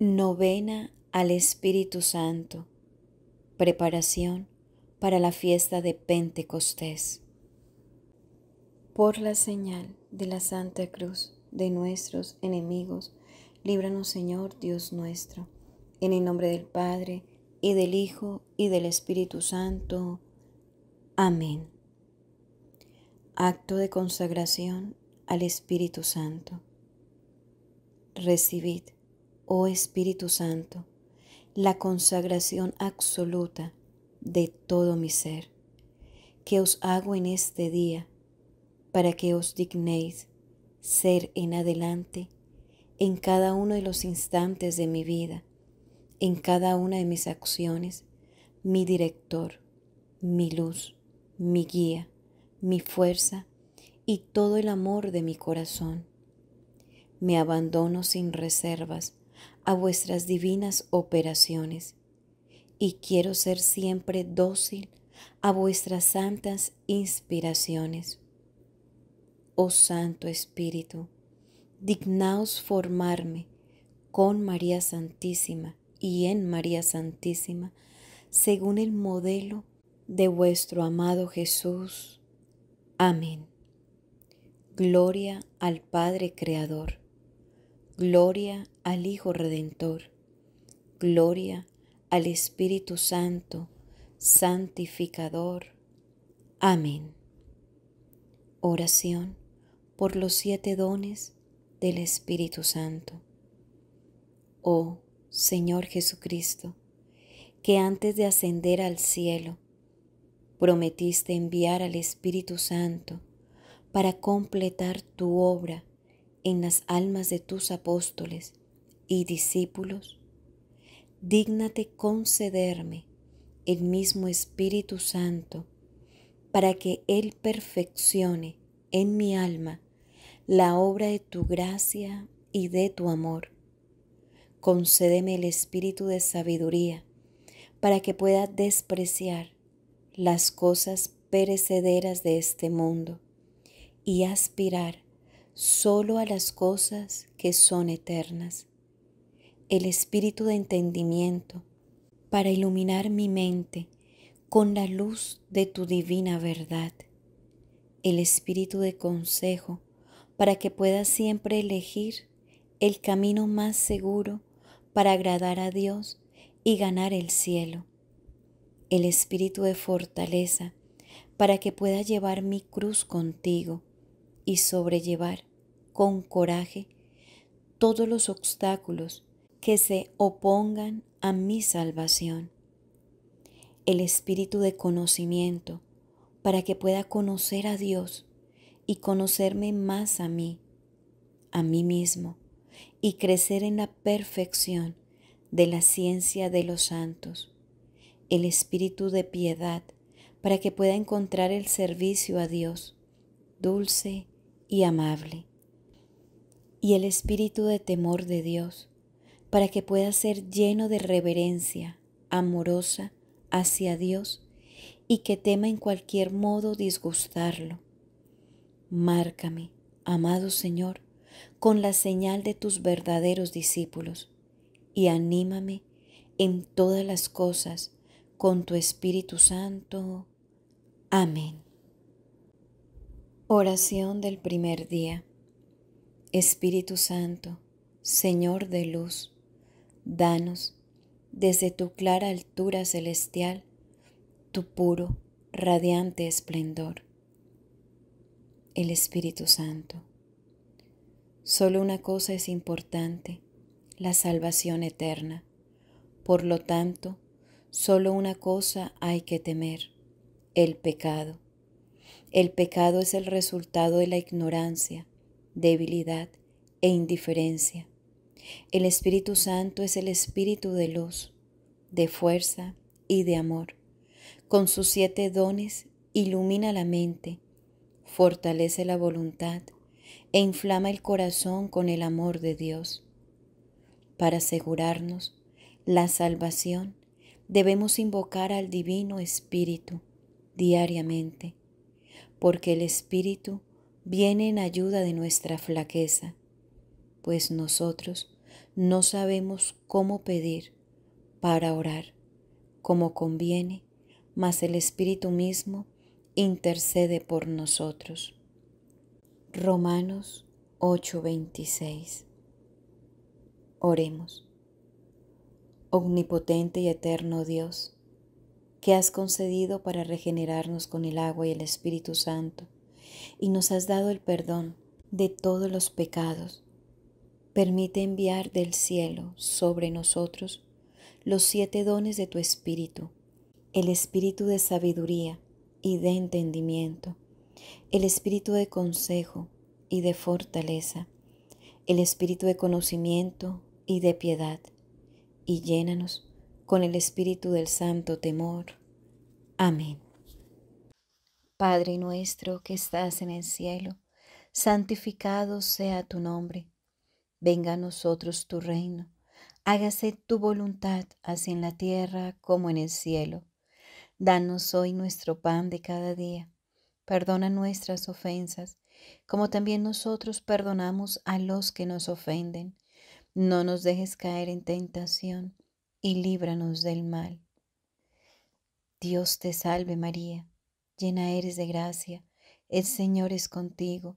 Novena al Espíritu Santo. Preparación para la fiesta de Pentecostés. Por la señal de la Santa Cruz de nuestros enemigos, líbranos Señor Dios nuestro. En el nombre del Padre, y del Hijo, y del Espíritu Santo. Amén. Acto de consagración al Espíritu Santo. Recibid oh Espíritu Santo, la consagración absoluta de todo mi ser, que os hago en este día, para que os dignéis ser en adelante en cada uno de los instantes de mi vida, en cada una de mis acciones, mi director, mi luz, mi guía, mi fuerza y todo el amor de mi corazón. Me abandono sin reservas a vuestras divinas operaciones y quiero ser siempre dócil a vuestras santas inspiraciones. Oh Santo Espíritu, dignaos formarme con María Santísima y en María Santísima, según el modelo de vuestro amado Jesús. Amén. Gloria al Padre Creador. Gloria al Hijo Redentor. Gloria al Espíritu Santo, Santificador. Amén. Oración por los siete dones del Espíritu Santo. Oh Señor Jesucristo, que antes de ascender al cielo, prometiste enviar al Espíritu Santo para completar tu obra en las almas de tus apóstoles y discípulos, dígnate concederme el mismo Espíritu Santo para que Él perfeccione en mi alma la obra de tu gracia y de tu amor. Concédeme el espíritu de sabiduría para que pueda despreciar las cosas perecederas de este mundo y aspirar solo a las cosas que son eternas el espíritu de entendimiento para iluminar mi mente con la luz de tu divina verdad, el espíritu de consejo para que pueda siempre elegir el camino más seguro para agradar a Dios y ganar el cielo, el espíritu de fortaleza para que pueda llevar mi cruz contigo y sobrellevar con coraje todos los obstáculos que se opongan a mi salvación. El espíritu de conocimiento para que pueda conocer a Dios y conocerme más a mí, a mí mismo, y crecer en la perfección de la ciencia de los santos. El espíritu de piedad para que pueda encontrar el servicio a Dios, dulce y amable. Y el espíritu de temor de Dios para que pueda ser lleno de reverencia amorosa hacia Dios y que tema en cualquier modo disgustarlo. Márcame, amado Señor, con la señal de tus verdaderos discípulos y anímame en todas las cosas con tu Espíritu Santo. Amén. Oración del primer día. Espíritu Santo, Señor de luz Danos, desde tu clara altura celestial, tu puro, radiante esplendor. El Espíritu Santo. Solo una cosa es importante, la salvación eterna. Por lo tanto, solo una cosa hay que temer, el pecado. El pecado es el resultado de la ignorancia, debilidad e indiferencia el Espíritu Santo es el Espíritu de luz, de fuerza y de amor. Con sus siete dones ilumina la mente, fortalece la voluntad e inflama el corazón con el amor de Dios. Para asegurarnos la salvación, debemos invocar al Divino Espíritu diariamente, porque el Espíritu viene en ayuda de nuestra flaqueza, pues nosotros no sabemos cómo pedir para orar, como conviene, mas el Espíritu mismo intercede por nosotros. Romanos 8:26 Oremos. Omnipotente y eterno Dios, que has concedido para regenerarnos con el agua y el Espíritu Santo, y nos has dado el perdón de todos los pecados Permite enviar del cielo sobre nosotros los siete dones de tu Espíritu, el Espíritu de sabiduría y de entendimiento, el Espíritu de consejo y de fortaleza, el Espíritu de conocimiento y de piedad, y llénanos con el Espíritu del Santo Temor. Amén. Padre nuestro que estás en el cielo, santificado sea tu nombre venga a nosotros tu reino, hágase tu voluntad, así en la tierra como en el cielo. Danos hoy nuestro pan de cada día, perdona nuestras ofensas, como también nosotros perdonamos a los que nos ofenden. No nos dejes caer en tentación, y líbranos del mal. Dios te salve María, llena eres de gracia, el Señor es contigo.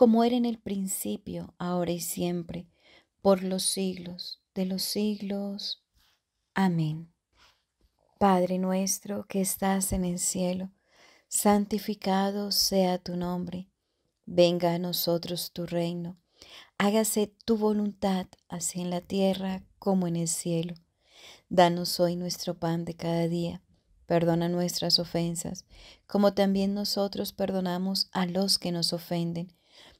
como era en el principio, ahora y siempre, por los siglos de los siglos. Amén. Padre nuestro que estás en el cielo, santificado sea tu nombre, venga a nosotros tu reino, hágase tu voluntad, así en la tierra como en el cielo. Danos hoy nuestro pan de cada día. Perdona nuestras ofensas, como también nosotros perdonamos a los que nos ofenden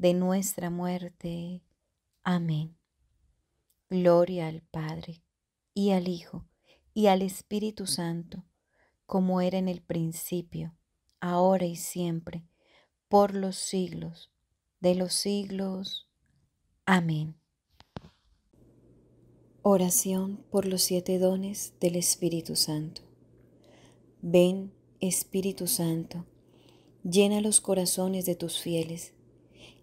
de nuestra muerte. Amén. Gloria al Padre, y al Hijo, y al Espíritu Santo, como era en el principio, ahora y siempre, por los siglos de los siglos. Amén. Oración por los siete dones del Espíritu Santo. Ven, Espíritu Santo, llena los corazones de tus fieles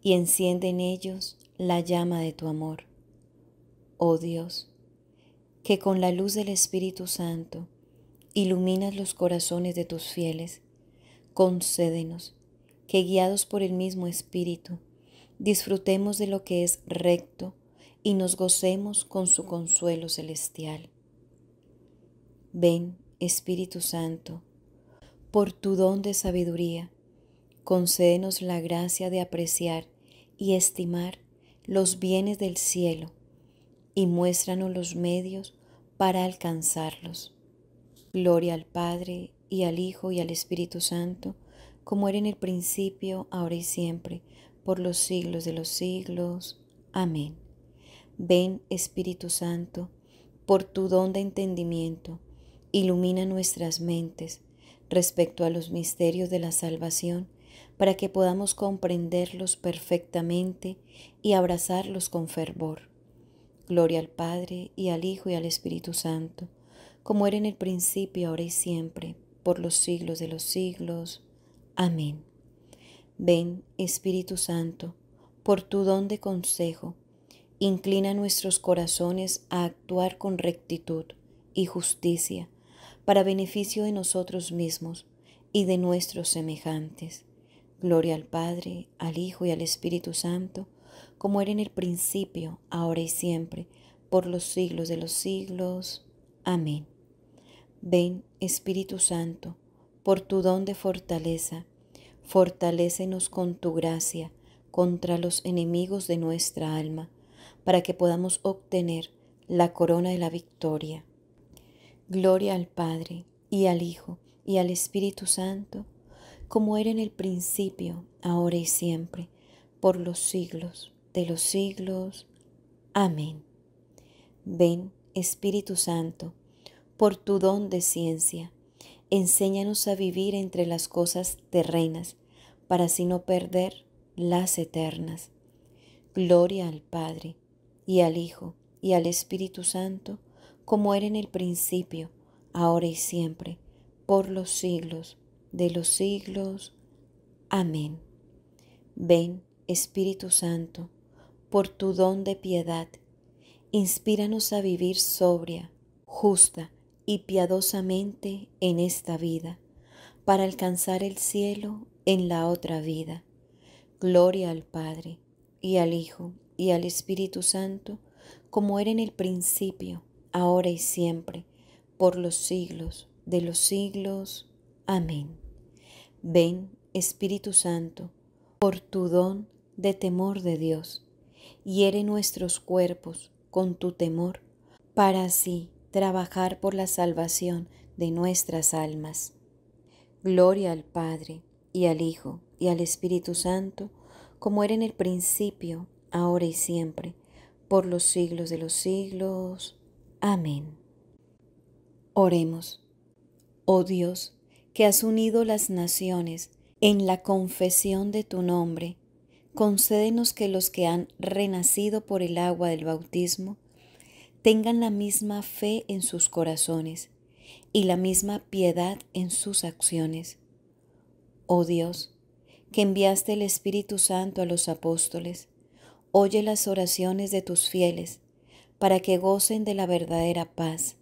y enciende en ellos la llama de tu amor. Oh Dios, que con la luz del Espíritu Santo iluminas los corazones de tus fieles, concédenos que guiados por el mismo Espíritu disfrutemos de lo que es recto y nos gocemos con su consuelo celestial. Ven, Espíritu Santo, por tu don de sabiduría, concédenos la gracia de apreciar y estimar los bienes del cielo y muéstranos los medios para alcanzarlos. Gloria al Padre y al Hijo y al Espíritu Santo, como era en el principio, ahora y siempre, por los siglos de los siglos. Amén. Ven Espíritu Santo, por tu don de entendimiento, ilumina nuestras mentes respecto a los misterios de la salvación para que podamos comprenderlos perfectamente y abrazarlos con fervor. Gloria al Padre y al Hijo y al Espíritu Santo, como era en el principio, ahora y siempre, por los siglos de los siglos. Amén. Ven, Espíritu Santo, por tu don de consejo, inclina nuestros corazones a actuar con rectitud y justicia, para beneficio de nosotros mismos y de nuestros semejantes Gloria al Padre, al Hijo y al Espíritu Santo, como era en el principio, ahora y siempre, por los siglos de los siglos. Amén. Ven, Espíritu Santo, por tu don de fortaleza, fortalécenos con tu gracia contra los enemigos de nuestra alma, para que podamos obtener la corona de la victoria. Gloria al Padre, y al Hijo, y al Espíritu Santo, como era en el principio, ahora y siempre, por los siglos de los siglos. Amén. Ven, Espíritu Santo, por tu don de ciencia, enséñanos a vivir entre las cosas terrenas, para así no perder las eternas. Gloria al Padre, y al Hijo, y al Espíritu Santo, como era en el principio, ahora y siempre, por los siglos de los siglos. Amén. Ven, Espíritu Santo, por tu don de piedad, inspíranos a vivir sobria, justa y piadosamente en esta vida, para alcanzar el cielo en la otra vida. Gloria al Padre, y al Hijo, y al Espíritu Santo, como era en el principio, ahora y siempre, por los siglos de los siglos. Amén. Ven, Espíritu Santo, por tu don de temor de Dios, hiere nuestros cuerpos con tu temor, para así trabajar por la salvación de nuestras almas. Gloria al Padre, y al Hijo, y al Espíritu Santo, como era en el principio, ahora y siempre, por los siglos de los siglos. Amén. Oremos. Oh Dios, que has unido las naciones en la confesión de tu nombre, concédenos que los que han renacido por el agua del bautismo tengan la misma fe en sus corazones y la misma piedad en sus acciones. Oh Dios, que enviaste el Espíritu Santo a los apóstoles, oye las oraciones de tus fieles, para que gocen de la verdadera paz,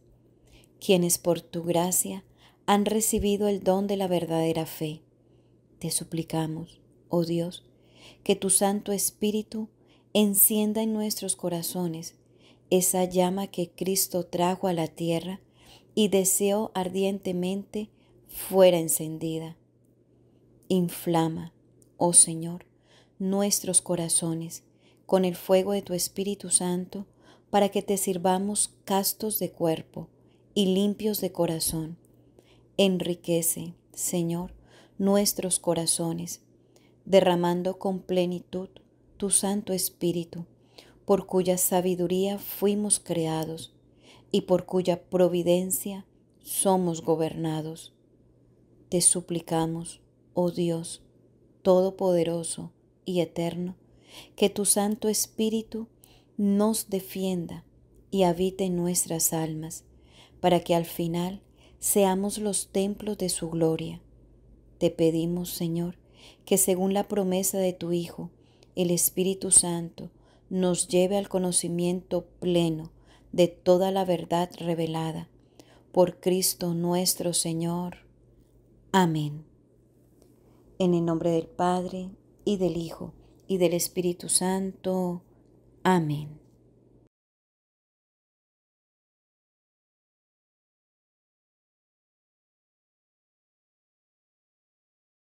quienes por tu gracia han recibido el don de la verdadera fe. Te suplicamos, oh Dios, que tu Santo Espíritu encienda en nuestros corazones esa llama que Cristo trajo a la tierra y deseó ardientemente fuera encendida. Inflama, oh Señor, nuestros corazones con el fuego de tu Espíritu Santo, para que te sirvamos castos de cuerpo y limpios de corazón Enriquece, Señor, nuestros corazones, derramando con plenitud tu Santo Espíritu, por cuya sabiduría fuimos creados y por cuya providencia somos gobernados. Te suplicamos, oh Dios, Todopoderoso y Eterno, que tu Santo Espíritu nos defienda y habite en nuestras almas, para que al final seamos los templos de su gloria. Te pedimos, Señor, que según la promesa de tu Hijo, el Espíritu Santo nos lleve al conocimiento pleno de toda la verdad revelada. Por Cristo nuestro Señor. Amén. En el nombre del Padre, y del Hijo, y del Espíritu Santo. Amén.